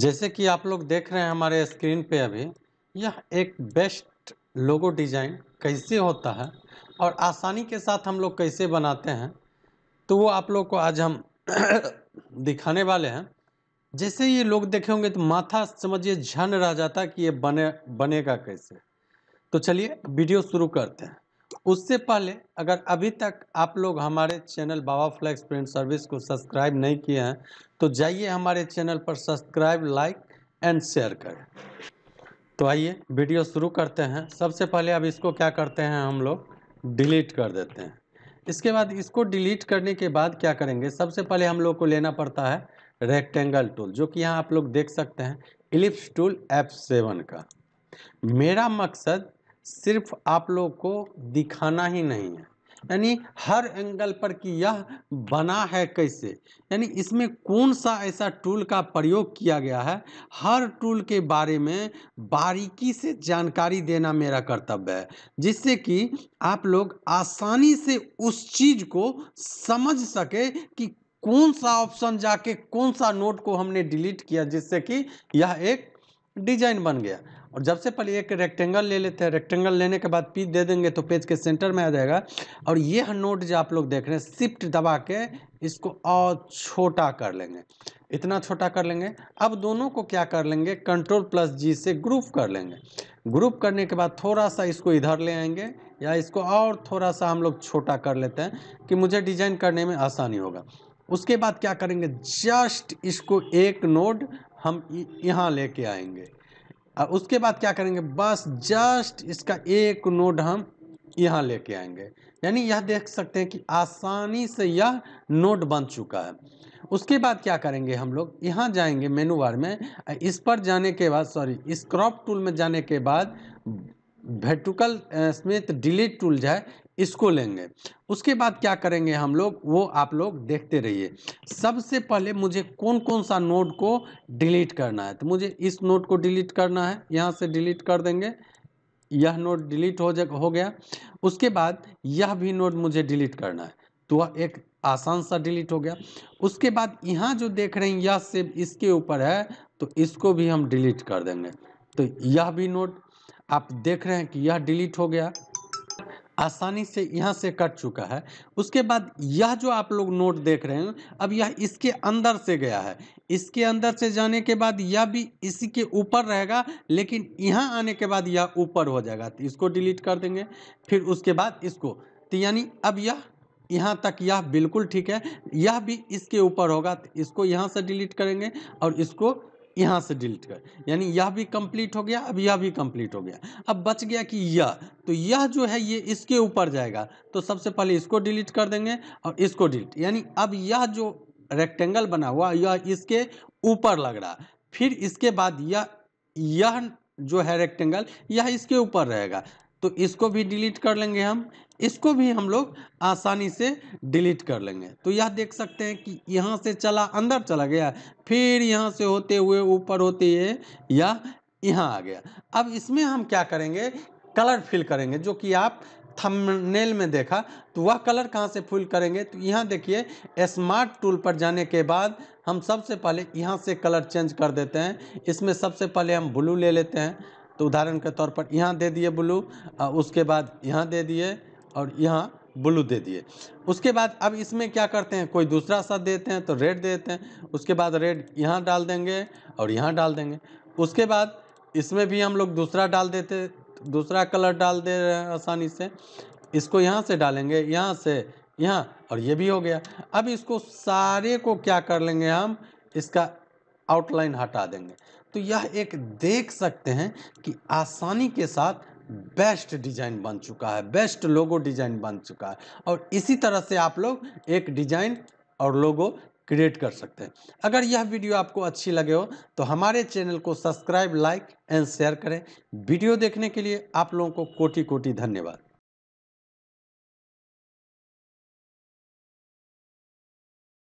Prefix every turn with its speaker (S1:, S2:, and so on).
S1: जैसे कि आप लोग देख रहे हैं हमारे स्क्रीन पे अभी यह एक बेस्ट लोगो डिज़ाइन कैसे होता है और आसानी के साथ हम लोग कैसे बनाते हैं तो वो आप लोग को आज हम दिखाने वाले हैं जैसे ये लोग देखे होंगे तो माथा समझिए झन रह जाता कि ये बने बनेगा कैसे तो चलिए वीडियो शुरू करते हैं उससे पहले अगर अभी तक आप लोग हमारे channel Baba flex print service को सब्सक्राइब नहीं किए हैं तो जाइए हमारे चैनल पर सब्सक्राइब लाइक एंड शेयर करें तो आइए वीडियो शुरू करते हैं सबसे पहले अब इसको क्या करते हैं हम लोग डिलीट कर देते हैं इसके बाद इसको डिलीट करने के बाद क्या करेंगे सबसे पहले हम लोग को लेना पड़ता है रेक्टेंगल टूल जो कि यहाँ आप लोग देख सकते हैं इलिप्स टूल एफ सेवन का मेरा मकसद सिर्फ आप लोग को दिखाना ही नहीं है यानी हर एंगल पर कि यह बना है कैसे यानी इसमें कौन सा ऐसा टूल का प्रयोग किया गया है हर टूल के बारे में बारीकी से जानकारी देना मेरा कर्तव्य है जिससे कि आप लोग आसानी से उस चीज़ को समझ सके कि कौन सा ऑप्शन जाके कौन सा नोट को हमने डिलीट किया जिससे कि यह एक डिजाइन बन गया और जब से पहले एक रेक्टेंगल ले लेते हैं रेक्टेंगल लेने के बाद पीच दे देंगे तो पेज के सेंटर में आ जाएगा और यह नोट जो आप लोग देख रहे हैं शिफ्ट दबा के इसको और छोटा कर लेंगे इतना छोटा कर लेंगे अब दोनों को क्या कर लेंगे कंट्रोल प्लस जी से ग्रुप कर लेंगे ग्रुप करने के बाद थोड़ा सा इसको इधर ले आएंगे या इसको और थोड़ा सा हम लोग छोटा कर लेते हैं कि मुझे डिजाइन करने में आसानी होगा उसके बाद क्या करेंगे जस्ट इसको एक नोड हम यहाँ लेके आएंगे और उसके बाद क्या करेंगे बस जस्ट इसका एक नोड हम यहाँ लेके आएंगे यानी यह देख सकते हैं कि आसानी से यह नोड बन चुका है उसके बाद क्या करेंगे हम लोग यहाँ जाएंगे मेनू बार में इस पर जाने के बाद सॉरी इस क्रॉप टूल में जाने के बाद वेटुकल स्मिथ डिलीट टूल जो है इसको लेंगे उसके बाद क्या करेंगे हम लोग वो आप लोग देखते रहिए सबसे पहले मुझे कौन कौन सा नोट को डिलीट करना है तो मुझे इस नोट को डिलीट करना है यहाँ से डिलीट कर देंगे यह नोट डिलीट हो जा हो गया उसके बाद यह भी नोट मुझे डिलीट करना है तो वह एक आसान सा डिलीट हो गया उसके बाद यहाँ जो देख रहे हैं यह सेब इसके ऊपर है तो इसको भी हम डिलीट कर देंगे तो यह भी नोट आप देख रहे हैं कि यह डिलीट हो गया आसानी से यहाँ से कट चुका है उसके बाद यह जो आप लोग नोट देख रहे हैं अब यह इसके अंदर से गया है इसके अंदर से जाने के बाद यह भी इसी के ऊपर रहेगा लेकिन यहाँ आने के बाद यह ऊपर हो जाएगा तो इसको डिलीट कर देंगे फिर उसके बाद इसको तो यानी अब यह यहाँ तक यह बिल्कुल ठीक है यह भी इसके ऊपर होगा तो इसको यहाँ से डिलीट करेंगे और इसको यहाँ से डिलीट कर यानी यह भी कंप्लीट हो गया अब यह भी कंप्लीट हो गया अब बच गया कि यह तो यह जो है ये इसके ऊपर जाएगा तो सबसे पहले इसको डिलीट कर देंगे और इसको डिलीट यानी अब यह जो रेक्टेंगल बना हुआ यह इसके ऊपर लग रहा फिर इसके बाद यह यह जो है रेक्टेंगल यह इसके ऊपर रहेगा तो इसको भी डिलीट कर लेंगे हम इसको भी हम लोग आसानी से डिलीट कर लेंगे तो यह देख सकते हैं कि यहाँ से चला अंदर चला गया फिर यहाँ से होते हुए ऊपर होते हुए यह यहाँ आ गया अब इसमें हम क्या करेंगे कलर फिल करेंगे जो कि आप थंबनेल में देखा तो वह कलर कहाँ से फिल करेंगे तो यहाँ देखिए स्मार्ट टूल पर जाने के बाद हम सबसे पहले यहाँ से कलर चेंज कर देते हैं इसमें सबसे पहले हम ब्लू ले लेते हैं तो उदाहरण के तौर पर यहाँ दे दिए ब्लू उसके बाद यहाँ दे दिए और यहाँ ब्लू दे दिए उसके बाद अब इसमें क्या करते हैं कोई दूसरा सा देते हैं तो रेड देते हैं उसके बाद रेड यहाँ डाल देंगे और यहाँ डाल देंगे उसके बाद इसमें भी हम लोग दूसरा डाल देते दूसरा कलर डाल दे रहे हैं आसानी से इसको यहाँ से डालेंगे यहाँ से यहाँ और ये भी हो गया अब इसको सारे को क्या कर लेंगे हम इसका आउटलाइन हटा देंगे तो यह एक देख सकते हैं कि आसानी के साथ बेस्ट डिजाइन बन चुका है बेस्ट लोगो डिजाइन बन चुका है और इसी तरह से आप लोग एक डिजाइन और लोगो क्रिएट कर सकते हैं अगर यह वीडियो आपको अच्छी लगे हो तो हमारे चैनल को सब्सक्राइब लाइक एंड शेयर करें वीडियो देखने के लिए आप लोगों को कोटि कोटि धन्यवाद